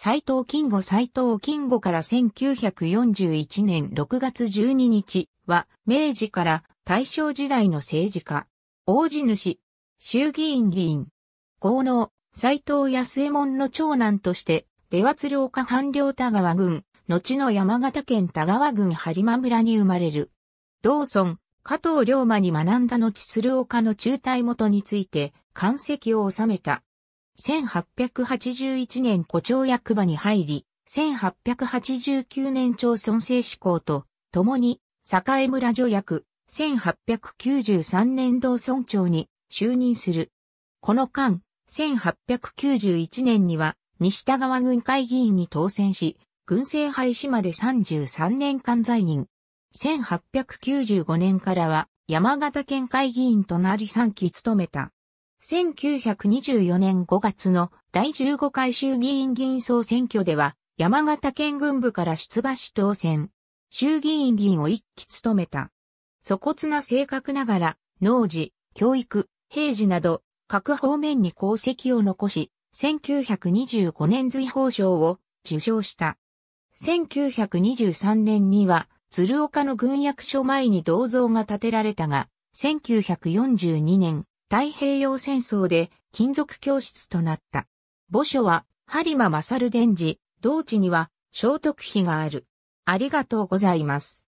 斎藤金吾斎藤金吾から1941年6月12日は、明治から大正時代の政治家、王子主、衆議院議員、豪農、斎藤安右衛門の長男として、出圧領下半領田川郡、後の山形県田川郡播磨村に生まれる。同村、加藤龍馬に学んだ後鶴岡の中退元について、官籍を収めた。1881年古町役場に入り、1889年町村政志向と、共に、栄村助役、1893年同村長に就任する。この間、1891年には、西田川軍会議員に当選し、軍政廃止まで33年間在任。1895年からは山形県会議員となり3期務めた。1924年5月の第15回衆議院議員総選挙では、山形県軍部から出馬し当選。衆議院議員を一期務めた。粗骨な性格ながら、農事、教育、平時など、各方面に功績を残し、1925年随法賞を受賞した。1923年には、鶴岡の軍役所前に銅像が建てられたが、1942年、太平洋戦争で金属教室となった。墓所は、播磨勝伝寺、同地には、聖徳碑がある。ありがとうございます。